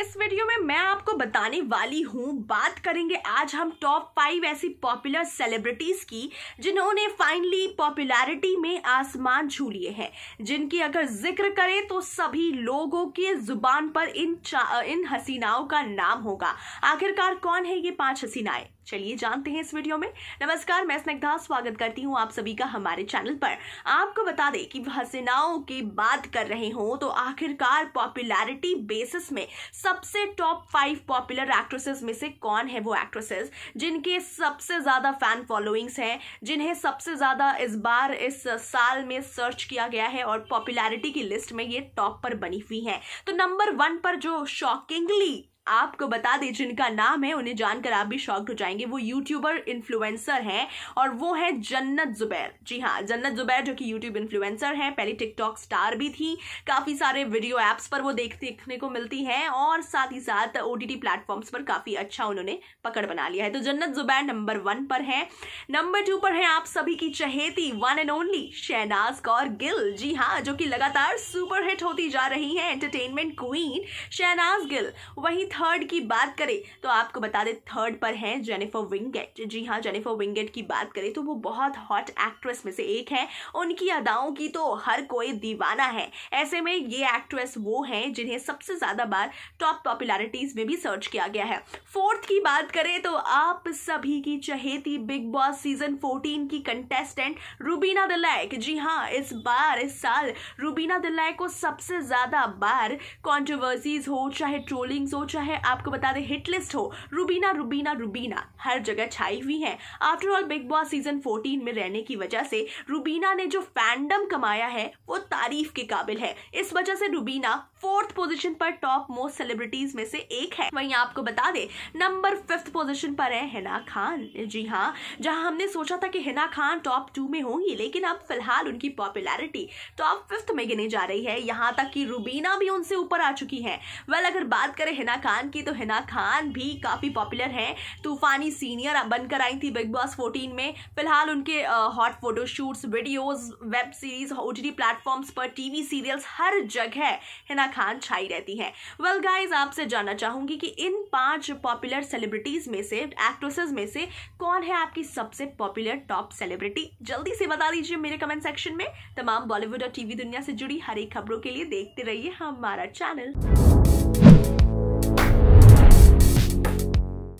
इस वीडियो में मैं आपको बताने वाली हूँ बात करेंगे आज हम टॉप फाइव ऐसी पॉपुलर सेलिब्रिटीज की जिन्होंने फाइनली पॉपुलैरिटी में आसमान छू लिए हैं जिनकी अगर जिक्र करें तो सभी लोगों के जुबान पर इन इन हसीनाओं का नाम होगा आखिरकार कौन है ये पांच हसीनाएं चलिए जानते हैं इस वीडियो में नमस्कार मैं स्नेग्धा स्वागत करती हूँ आप सभी का हमारे चैनल पर आपको बता दें कि हसीनाओं की बात कर रहे हो तो आखिरकार पॉपुलैरिटी बेसिस में सबसे टॉप फाइव पॉपुलर एक्ट्रेसेस में से कौन है वो एक्ट्रेसेस जिनके सबसे ज़्यादा फैन फॉलोइंग्स हैं जिन्हें सबसे ज़्यादा इस बार इस साल में सर्च किया गया है और पॉपुलैरिटी की लिस्ट में ये टॉप पर बनी हुई हैं तो नंबर वन पर जो शॉकिंगली आपको बता दें जिनका नाम है उन्हें जानकर आप भी शॉक्ड हो जाएंगे वो यूट्यूबर इन्फ्लुएंसर हैं और वो है जन्नत जुबैर जी हाँ जन्नत जुबैर जो कि यूट्यूब इन्फ्लुएंसर हैं पहले टिकटॉक स्टार भी थी काफ़ी सारे वीडियो ऐप्स पर वो देख देखने को मिलती हैं और साथ ही साथ ओ टी प्लेटफॉर्म्स पर काफ़ी अच्छा उन्होंने पकड़ बना लिया है तो जन्नत जुबैर नंबर वन पर है नंबर टू पर है आप सभी की चहेती one and only Shehnaaz Kaur Gill ji हाँ जो कि लगातार सुपरहिट होती जा रही है एंटरटेनमेंट क्वीन शहनाज गिल वहीं थर्ड की बात करें तो आपको बता दें थर्ड पर हैं जेनिफर विंगेट जी हाँ जेनिफर विंगेट की बात करें तो वो बहुत हॉट एक्ट्रेस में से एक है उनकी अदाओं की तो हर कोई दीवाना है ऐसे में ये एक्ट्रेस वो हैं जिन्हें सबसे ज़्यादा बार टॉप पॉपुलैरिटीज़ में भी सर्च किया गया है फोर्थ की बात करें तो आप सभी की चहेती बिग बॉस सीजन फोर्टीन की कंटेस्टेंट रूबीना दिलैक जी हाँ इस बार इस साल रूबीना दिलैक को सबसे ज़्यादा बार कॉन्ट्रोवर्सीज हो चाहे ट्रोलिंग्स हो चाहे चाहे आपको बता दें हिट लिस्ट हो रुबीना रुबीना रुबीना हर जगह छाई हुई है आफ्टरऑल बिग बॉस सीजन 14 में रहने की वजह से रुबीना ने जो फैंडम कमाया है वो तारीफ के काबिल है इस वजह से रुबीना फोर्थ पोजीशन पर टॉप मोस्ट सेलिब्रिटीज में से एक है वहीं आपको बता दें नंबर फिफ्थ पोजीशन पर है हिना खान जी हाँ जहां हमने सोचा था कि हिना खान टॉप टू में होंगी लेकिन अब फिलहाल उनकी पॉपुलैरिटी टॉप फिफ्थ में गिनी जा रही है यहाँ तक कि रुबीना भी उनसे ऊपर आ चुकी है वेल अगर बात करें हिना खान खान की तो हिना खान भी काफ़ी पॉपुलर हैं तूफ़ानी सीनियर बनकर आई थी बिग बॉस 14 में फिलहाल उनके hot photoshoots videos web series O T platforms पर टीवी सीरियल्स हर जगह हिना खान छाई रहती हैं वेल गाइज आपसे जानना चाहूँगी कि इन पाँच पॉपुलर सेलिब्रिटीज़ में से एक्ट्रेसेज में से कौन है आपकी सबसे पॉपुलर टॉप सेलिब्रिटी जल्दी से बता दीजिए मेरे कमेंट सेक्शन में तमाम बॉलीवुड और टीवी दुनिया से जुड़ी हर एक खबरों के लिए देखते रहिए हमारा चैनल